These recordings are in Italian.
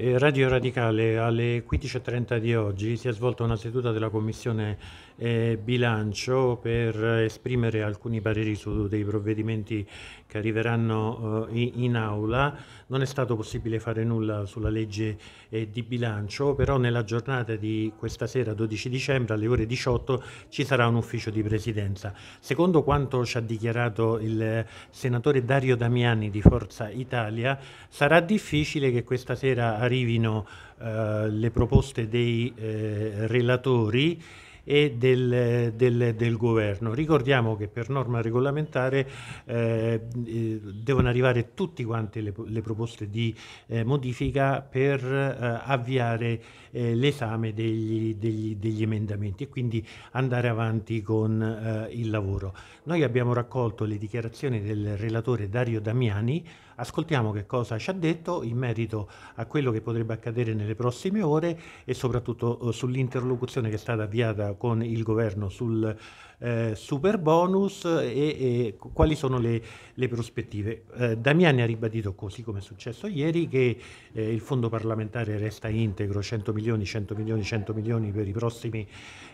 Eh, Radio Radicale, alle 15.30 di oggi si è svolta una seduta della Commissione eh, Bilancio per eh, esprimere alcuni pareri su dei provvedimenti che arriveranno eh, in, in aula. Non è stato possibile fare nulla sulla legge eh, di bilancio, però nella giornata di questa sera, 12 dicembre, alle ore 18, ci sarà un ufficio di presidenza. Secondo quanto ci ha dichiarato il eh, senatore Dario Damiani di Forza Italia, sarà difficile che questa sera arrivino eh, le proposte dei eh, relatori e del, del, del governo. Ricordiamo che per norma regolamentare eh, eh devono arrivare tutte quante le, le proposte di eh, modifica per eh, avviare eh, l'esame degli, degli, degli, emendamenti e quindi andare avanti con eh, il lavoro. Noi abbiamo raccolto le dichiarazioni del relatore Dario Damiani, ascoltiamo che cosa ci ha detto in merito a quello che potrebbe accadere nelle prossime ore e soprattutto sull'interlocuzione che è stata avviata con il governo sul eh, super bonus e, e quali sono le, le prospettive. Eh, Damiani ha ribadito, così come è successo ieri, che eh, il fondo parlamentare resta integro, 100 milioni, 100 milioni, 100 milioni per i prossimi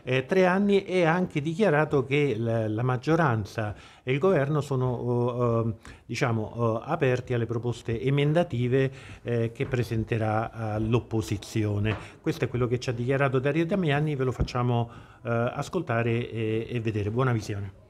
eh, tre anni e ha anche dichiarato che la, la maggioranza e il governo sono oh, oh diciamo, oh, aperti alle proposte emendative eh, che presenterà l'opposizione. Questo è quello che ci ha dichiarato Dario Damiani, ve lo facciamo eh, ascoltare e, e vedere. Buona visione.